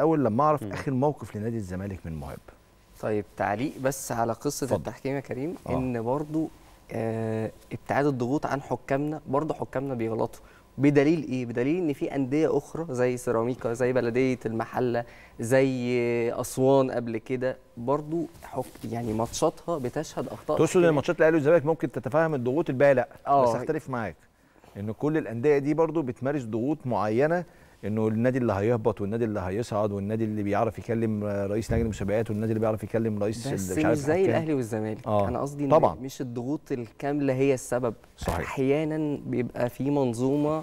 اول لما اعرف م. اخر موقف لنادي الزمالك من مهاب طيب تعليق بس على قصه فضل. التحكيم يا كريم آه. ان برضو آه ابتعاد الضغوط عن حكامنا برضو حكامنا بيغلطوا بدليل ايه بدليل ان في انديه اخرى زي سيراميكا زي بلديه المحله زي اسوان قبل كده برضو حك يعني ماتشاتها بتشهد اخطاء تقصد ان ماتشات الاهلي والزمالك ممكن تتفهم الضغوط الباقيه آه. لا بس اختلف معاك ان كل الانديه دي برضو بتمارس ضغوط معينه انه النادي اللي هيهبط والنادي اللي هيصعد والنادي اللي بيعرف يكلم رئيس لجنه المسابقات والنادي اللي بيعرف يكلم رئيس بس مش, مش زي الاهلي والزمالك آه. انا قصدي طبعا مش الضغوط الكامله هي السبب صحيح. احيانا بيبقى في منظومه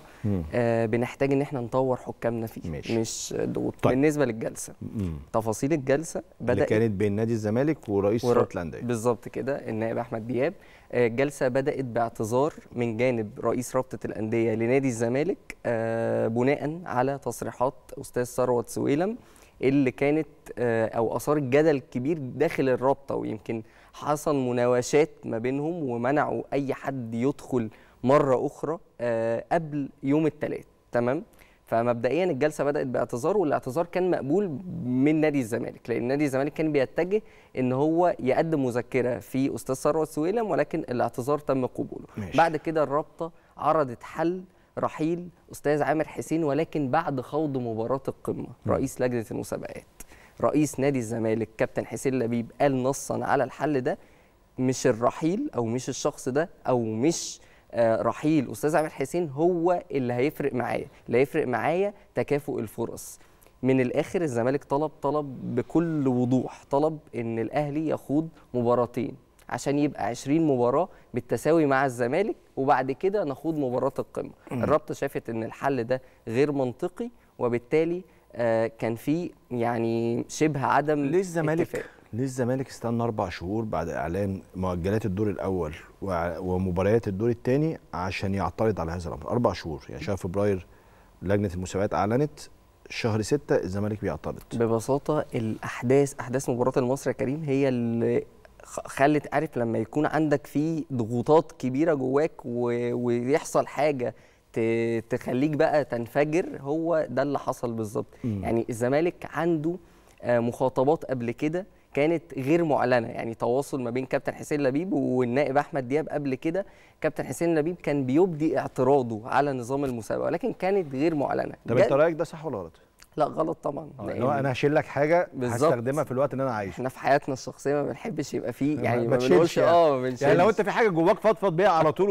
آه بنحتاج ان احنا نطور حكامنا فيه ماشي. مش ضغوط طيب. بالنسبه للجلسه مم. تفاصيل الجلسه بدات اللي كانت بين نادي الزمالك ورئيس ور... الانديه يعني. بالظبط كده النائب احمد دياب آه، الجلسه بدات باعتذار من جانب رئيس رابطه الانديه لنادي الزمالك آه، بناء على على تصريحات استاذ ثروت سويلم اللي كانت آه، او اثارت جدل كبير داخل الرابطه ويمكن حصل مناوشات ما بينهم ومنعوا اي حد يدخل مره اخرى آه، قبل يوم الثلاث تمام فمبدئيا الجلسه بدات باعتذار والاعتذار كان مقبول من نادي الزمالك لان نادي الزمالك كان بيتجه ان هو يقدم مذكره في استاذ ثروت سويلم ولكن الاعتذار تم قبوله ماشي. بعد كده الرابطه عرضت حل رحيل استاذ عامر حسين ولكن بعد خوض مباراه القمه رئيس لجنه المسابقات رئيس نادي الزمالك كابتن حسين لبيب قال نصا على الحل ده مش الرحيل او مش الشخص ده او مش آه رحيل استاذ عامر حسين هو اللي هيفرق معايا اللي هيفرق معايا تكافؤ الفرص من الاخر الزمالك طلب طلب بكل وضوح طلب ان الاهلي يخوض مباراتين عشان يبقى 20 مباراه بالتساوي مع الزمالك وبعد كده نخوض مباراه القمه الرابطه شافت ان الحل ده غير منطقي وبالتالي آه، كان في يعني شبه عدم ليه الزمالك ليه الزمالك استنى اربع شهور بعد اعلان مؤجلات الدور الاول ومباريات الدور الثاني عشان يعترض على هذا الامر اربع شهور يعني شهر فبراير لجنه المسابقات اعلنت شهر ستة الزمالك بيعترض ببساطه الاحداث احداث مباراه المصري يا كريم هي اللي خلت عارف لما يكون عندك في ضغوطات كبيره جواك ويحصل حاجه تخليك بقى تنفجر هو ده اللي حصل بالظبط يعني الزمالك عنده آه، مخاطبات قبل كده كانت غير معلنه يعني تواصل ما بين كابتن حسين لبيب والنائب احمد دياب قبل كده كابتن حسين لبيب كان بيبدي اعتراضه على نظام المسابقه ولكن كانت غير معلنه طب انت رايك ده صح ولا غلط لا غلط طبعا اللي آه، هو انا هشيل لك حاجه بالزبط. هستخدمها في الوقت اللي انا عايشه احنا في حياتنا الشخصيه ما بنحبش يبقى فيه يعني ما, بنقولش يعني. اه ما بنشيلش يعني لو انت في حاجه جواك فضفض بيها على طول